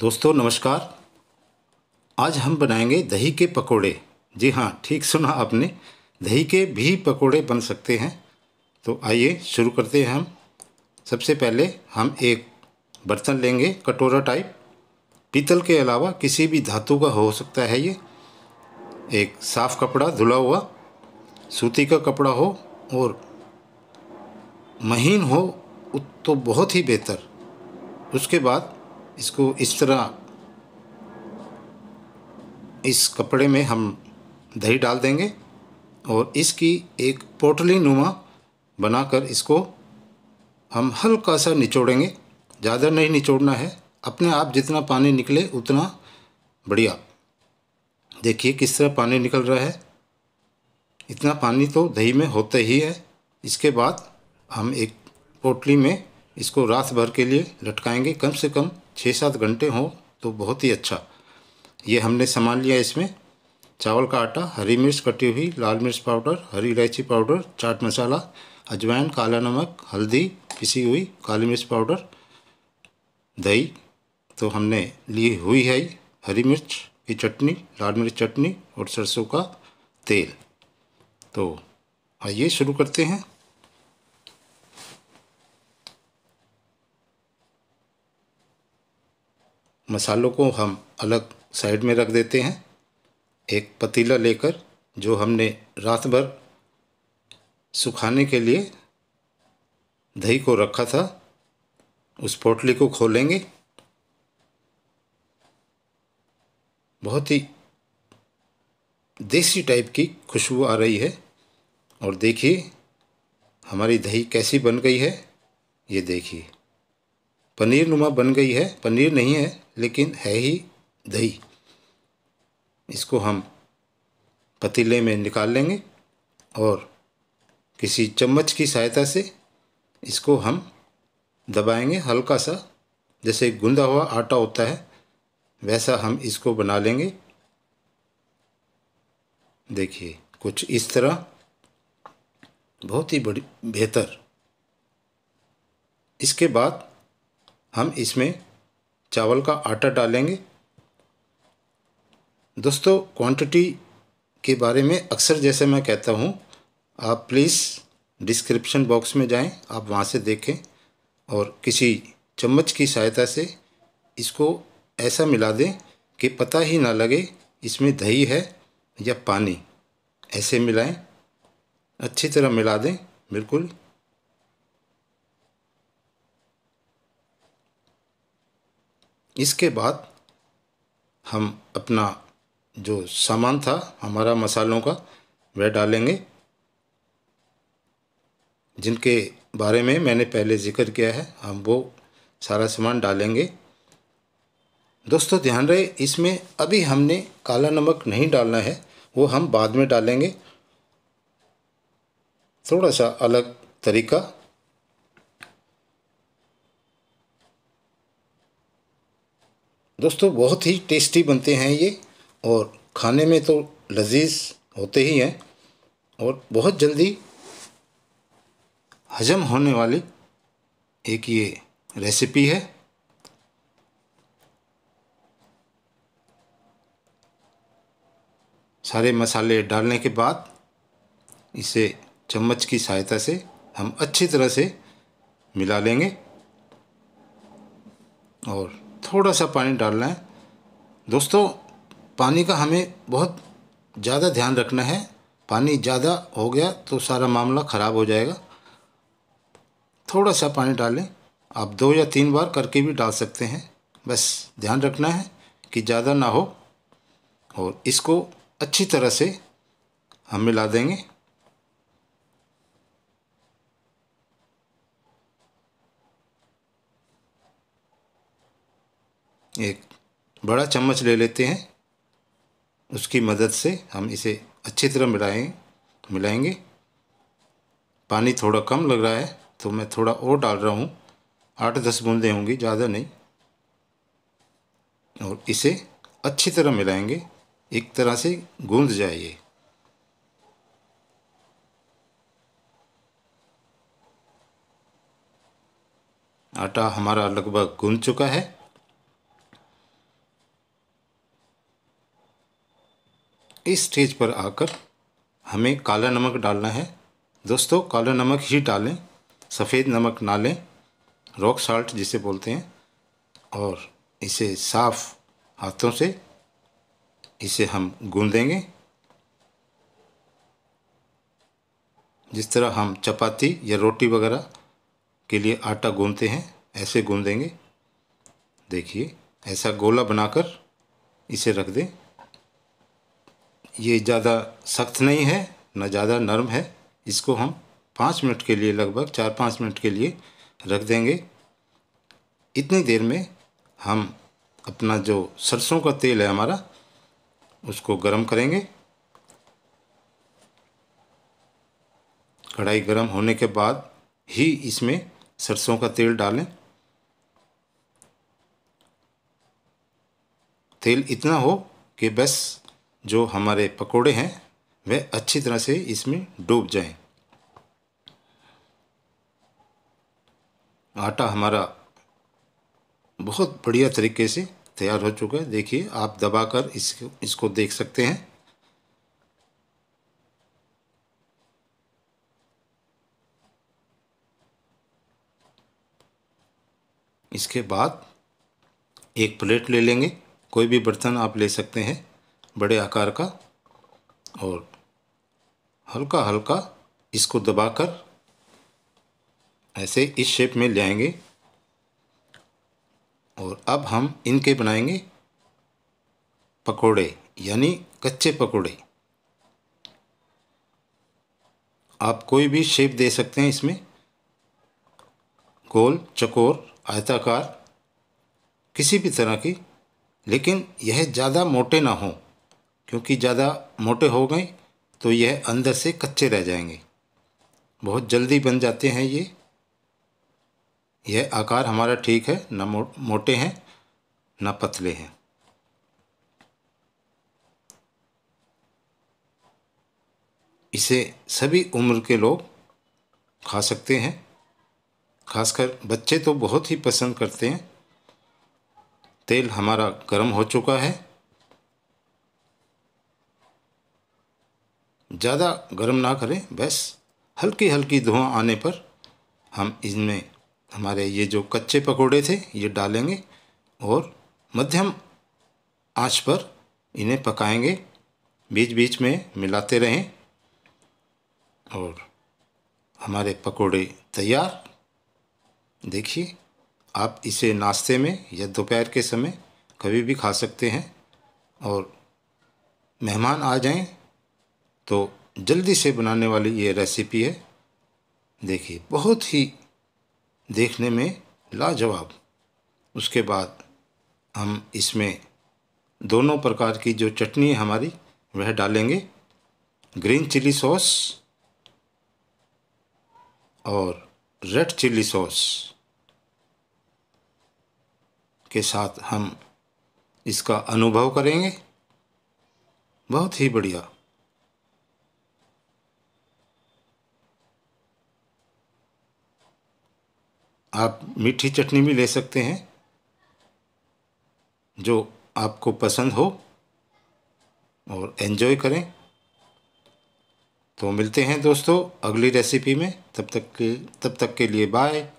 दोस्तों नमस्कार आज हम बनाएंगे दही के पकोड़े जी हाँ ठीक सुना आपने दही के भी पकोड़े बन सकते हैं तो आइए शुरू करते हैं हम सबसे पहले हम एक बर्तन लेंगे कटोरा टाइप पीतल के अलावा किसी भी धातु का हो सकता है ये एक साफ़ कपड़ा धुला हुआ सूती का कपड़ा हो और महीन हो तो बहुत ही बेहतर उसके बाद इसको इस तरह इस कपड़े में हम दही डाल देंगे और इसकी एक पोटली नुमा बनाकर इसको हम हल्का सा निचोड़ेंगे ज़्यादा नहीं निचोड़ना है अपने आप जितना पानी निकले उतना बढ़िया देखिए किस तरह पानी निकल रहा है इतना पानी तो दही में होता ही है इसके बाद हम एक पोटली में इसको रात भर के लिए लटकाएंगे कम से कम छः सात घंटे हों तो बहुत ही अच्छा ये हमने सामान लिया इसमें चावल का आटा हरी मिर्च कटी हुई लाल मिर्च पाउडर हरी इलायची पाउडर चाट मसाला अजवाइन काला नमक हल्दी पिसी हुई काली मिर्च पाउडर दही तो हमने ली हुई है हरी मिर्च की चटनी लाल मिर्च चटनी और सरसों का तेल तो आइए शुरू करते हैं मसालों को हम अलग साइड में रख देते हैं एक पतीला लेकर जो हमने रात भर सुखाने के लिए दही को रखा था उस पोटली को खोलेंगे बहुत ही देसी टाइप की खुशबू आ रही है और देखिए हमारी दही कैसी बन गई है ये देखिए पनीर नुमा बन गई है पनीर नहीं है लेकिन है ही दही इसको हम पतीले में निकाल लेंगे और किसी चम्मच की सहायता से इसको हम दबाएंगे हल्का सा जैसे गूंदा हुआ आटा होता है वैसा हम इसको बना लेंगे देखिए कुछ इस तरह बहुत ही बड़ी बेहतर इसके बाद हम इसमें चावल का आटा डालेंगे दोस्तों क्वांटिटी के बारे में अक्सर जैसे मैं कहता हूँ आप प्लीज़ डिस्क्रिप्शन बॉक्स में जाएं आप वहाँ से देखें और किसी चम्मच की सहायता से इसको ऐसा मिला दें कि पता ही ना लगे इसमें दही है या पानी ऐसे मिलाएं अच्छी तरह मिला दें बिल्कुल इसके बाद हम अपना जो सामान था हमारा मसालों का वह डालेंगे जिनके बारे में मैंने पहले जिक्र किया है हम वो सारा सामान डालेंगे दोस्तों ध्यान रहे इसमें अभी हमने काला नमक नहीं डालना है वो हम बाद में डालेंगे थोड़ा सा अलग तरीका दोस्तों बहुत ही टेस्टी बनते हैं ये और खाने में तो लजीज होते ही हैं और बहुत जल्दी हजम होने वाली एक ये रेसिपी है सारे मसाले डालने के बाद इसे चम्मच की सहायता से हम अच्छी तरह से मिला लेंगे और थोड़ा सा पानी डालना है दोस्तों पानी का हमें बहुत ज़्यादा ध्यान रखना है पानी ज़्यादा हो गया तो सारा मामला ख़राब हो जाएगा थोड़ा सा पानी डालें आप दो या तीन बार करके भी डाल सकते हैं बस ध्यान रखना है कि ज़्यादा ना हो और इसको अच्छी तरह से हम मिला देंगे एक बड़ा चम्मच ले लेते हैं उसकी मदद से हम इसे अच्छी तरह मिलाएं मिलाएंगे पानी थोड़ा कम लग रहा है तो मैं थोड़ा और डाल रहा हूँ आठ दस बूंदें होंगी ज़्यादा नहीं और इसे अच्छी तरह मिलाएंगे एक तरह से गूंद जाइए आटा हमारा लगभग गूंद चुका है इस स्टेज पर आकर हमें काला नमक डालना है दोस्तों काला नमक ही डालें सफ़ेद नमक ना लें रॉक साल्ट जिसे बोलते हैं और इसे साफ हाथों से इसे हम गूंदेंगे जिस तरह हम चपाती या रोटी वगैरह के लिए आटा गूंदते हैं ऐसे गूंदेंगे देखिए ऐसा गोला बनाकर इसे रख दें ये ज़्यादा सख्त नहीं है ना ज़्यादा नरम है इसको हम पाँच मिनट के लिए लगभग चार पाँच मिनट के लिए रख देंगे इतनी देर में हम अपना जो सरसों का तेल है हमारा उसको गर्म करेंगे कढ़ाई गर्म होने के बाद ही इसमें सरसों का तेल डालें तेल इतना हो कि बस जो हमारे पकोड़े हैं वे अच्छी तरह से इसमें डूब जाएं। आटा हमारा बहुत बढ़िया तरीके से तैयार हो चुका है देखिए आप दबाकर इसको इसको देख सकते हैं इसके बाद एक प्लेट ले लेंगे कोई भी बर्तन आप ले सकते हैं बड़े आकार का और हल्का हल्का इसको दबाकर ऐसे इस शेप में ले आएंगे और अब हम इनके बनाएंगे पकोड़े यानी कच्चे पकोड़े आप कोई भी शेप दे सकते हैं इसमें गोल चकोर आयताकार किसी भी तरह की लेकिन यह ज़्यादा मोटे ना हों क्योंकि ज़्यादा मोटे हो गए तो यह अंदर से कच्चे रह जाएंगे बहुत जल्दी बन जाते हैं ये यह आकार हमारा ठीक है ना मोटे हैं ना पतले हैं इसे सभी उम्र के लोग खा सकते हैं खासकर बच्चे तो बहुत ही पसंद करते हैं तेल हमारा गर्म हो चुका है ज़्यादा गर्म ना करें बस हल्की हल्की धुआं आने पर हम इसमें हमारे ये जो कच्चे पकोड़े थे ये डालेंगे और मध्यम आंच पर इन्हें पकाएंगे बीच बीच में मिलाते रहें और हमारे पकोड़े तैयार देखिए आप इसे नाश्ते में या दोपहर के समय कभी भी खा सकते हैं और मेहमान आ जाएं तो जल्दी से बनाने वाली ये रेसिपी है देखिए बहुत ही देखने में लाजवाब उसके बाद हम इसमें दोनों प्रकार की जो चटनी है हमारी वह डालेंगे ग्रीन चिली सॉस और रेड चिली सॉस के साथ हम इसका अनुभव करेंगे बहुत ही बढ़िया आप मीठी चटनी भी ले सकते हैं जो आपको पसंद हो और एन्जॉय करें तो मिलते हैं दोस्तों अगली रेसिपी में तब तक के तब तक के लिए बाय